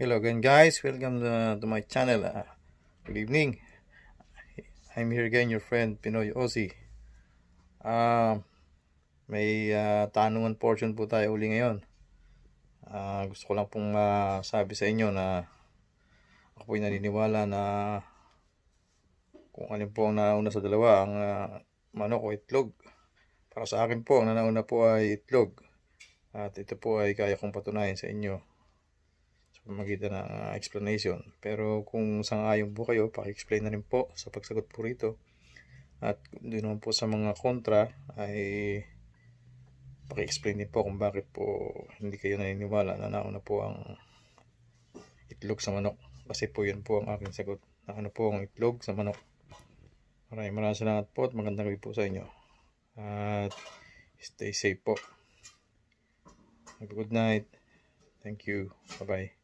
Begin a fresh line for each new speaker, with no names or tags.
Hello again guys, welcome to, to my channel. Uh, good evening. I'm here again your friend Pinoy Ozzy. Uh, may uh, tanungan portion po tayo uli ngayon. Uh, gusto ko lang pong uh, sa inyo na ako po'y naniniwala na kung alin po ang nauna sa dalawa, ang uh, manok o itlog. Para sa akin po, ang nanauna po ay itlog. At ito po ay kaya kong patunayan sa inyo pamamagitan ng ah, explanation. Pero kung sangayon po kayo, paki-explain na rin po sa pagsagot po rito. At doon naman po sa mga kontra ay paki-explain din po kung bakit po hindi kayo naniniwala na nauna po ang itlog sa manok. Kasi po yun po ang aking sagot. Nauna ano po ang itlog sa manok. Maraming maraming salamat po at magandang gabi po sa inyo. At stay safe po. Have a good night. Thank you. Bye-bye.